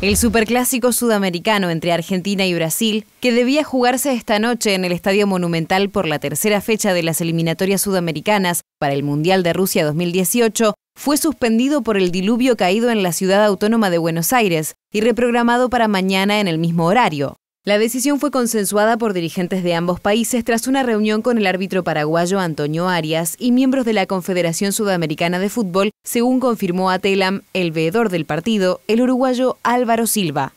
El superclásico sudamericano entre Argentina y Brasil, que debía jugarse esta noche en el Estadio Monumental por la tercera fecha de las eliminatorias sudamericanas para el Mundial de Rusia 2018, fue suspendido por el diluvio caído en la ciudad autónoma de Buenos Aires y reprogramado para mañana en el mismo horario. La decisión fue consensuada por dirigentes de ambos países tras una reunión con el árbitro paraguayo Antonio Arias y miembros de la Confederación Sudamericana de Fútbol, según confirmó a Telam el veedor del partido, el uruguayo Álvaro Silva.